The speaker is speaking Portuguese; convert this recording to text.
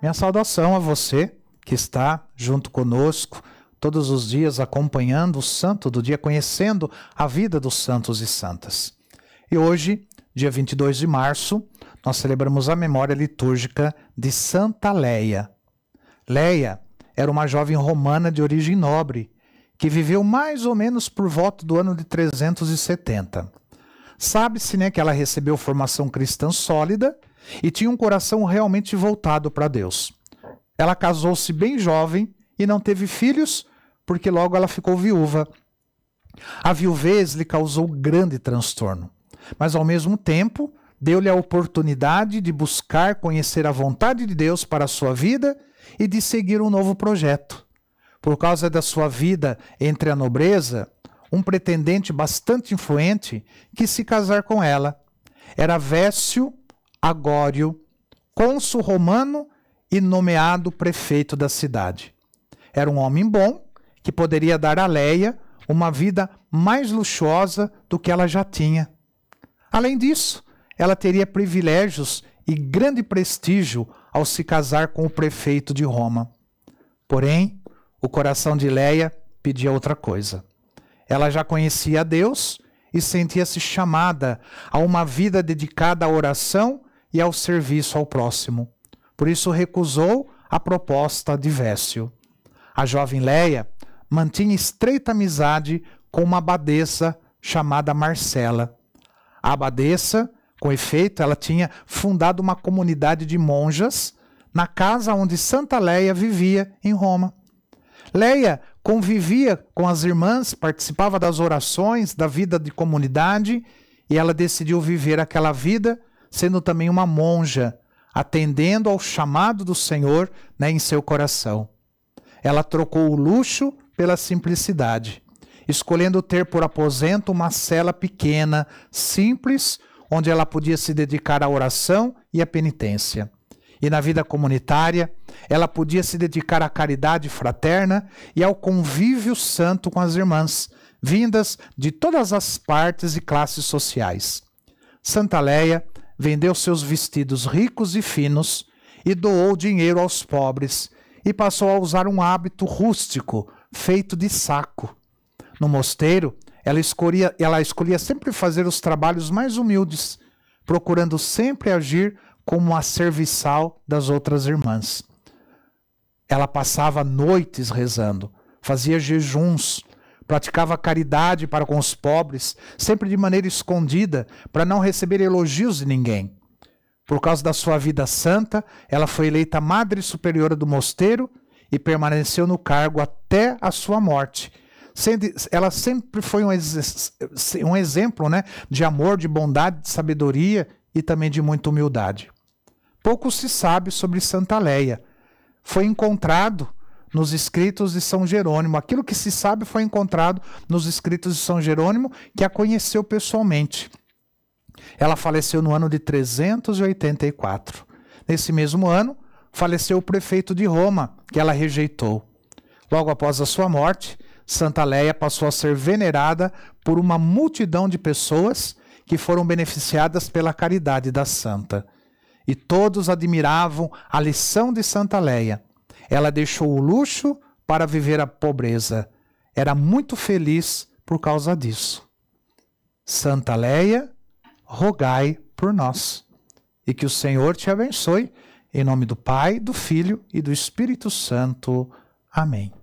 Minha saudação a você que está junto conosco todos os dias acompanhando o santo do dia, conhecendo a vida dos santos e santas. E hoje, dia 22 de março, nós celebramos a memória litúrgica de Santa Leia. Leia era uma jovem romana de origem nobre que viveu mais ou menos por volta do ano de 370. Sabe-se né, que ela recebeu formação cristã sólida e tinha um coração realmente voltado para Deus. Ela casou-se bem jovem e não teve filhos, porque logo ela ficou viúva. A viuvez lhe causou grande transtorno, mas ao mesmo tempo deu-lhe a oportunidade de buscar conhecer a vontade de Deus para a sua vida e de seguir um novo projeto. Por causa da sua vida entre a nobreza, um pretendente bastante influente quis se casar com ela. Era Vécio Agório, cônsul romano e nomeado prefeito da cidade. Era um homem bom que poderia dar a Leia uma vida mais luxuosa do que ela já tinha. Além disso, ela teria privilégios e grande prestígio ao se casar com o prefeito de Roma. Porém, o coração de Leia pedia outra coisa. Ela já conhecia Deus e sentia-se chamada a uma vida dedicada à oração e ao serviço ao próximo. Por isso recusou a proposta de Vécio. A jovem Leia mantinha estreita amizade com uma abadesa chamada Marcela. A abadesa, com efeito, ela tinha fundado uma comunidade de monjas na casa onde Santa Leia vivia em Roma. Leia convivia com as irmãs, participava das orações, da vida de comunidade, e ela decidiu viver aquela vida sendo também uma monja, atendendo ao chamado do Senhor né, em seu coração. Ela trocou o luxo pela simplicidade, escolhendo ter por aposento uma cela pequena, simples, onde ela podia se dedicar à oração e à penitência. E na vida comunitária, ela podia se dedicar à caridade fraterna e ao convívio santo com as irmãs, vindas de todas as partes e classes sociais. Santa Leia vendeu seus vestidos ricos e finos e doou dinheiro aos pobres e passou a usar um hábito rústico feito de saco. No mosteiro, ela escolhia, ela escolhia sempre fazer os trabalhos mais humildes, procurando sempre agir como a serviçal das outras irmãs. Ela passava noites rezando, fazia jejuns, praticava caridade para com os pobres, sempre de maneira escondida, para não receber elogios de ninguém. Por causa da sua vida santa, ela foi eleita Madre Superiora do Mosteiro e permaneceu no cargo até a sua morte. Ela sempre foi um, ex um exemplo né, de amor, de bondade, de sabedoria e também de muita humildade. Pouco se sabe sobre Santa Leia. Foi encontrado nos escritos de São Jerônimo. Aquilo que se sabe foi encontrado nos escritos de São Jerônimo, que a conheceu pessoalmente. Ela faleceu no ano de 384. Nesse mesmo ano, faleceu o prefeito de Roma, que ela rejeitou. Logo após a sua morte, Santa Leia passou a ser venerada por uma multidão de pessoas que foram beneficiadas pela caridade da santa. E todos admiravam a lição de Santa Leia ela deixou o luxo para viver a pobreza. Era muito feliz por causa disso. Santa Leia, rogai por nós. E que o Senhor te abençoe, em nome do Pai, do Filho e do Espírito Santo. Amém.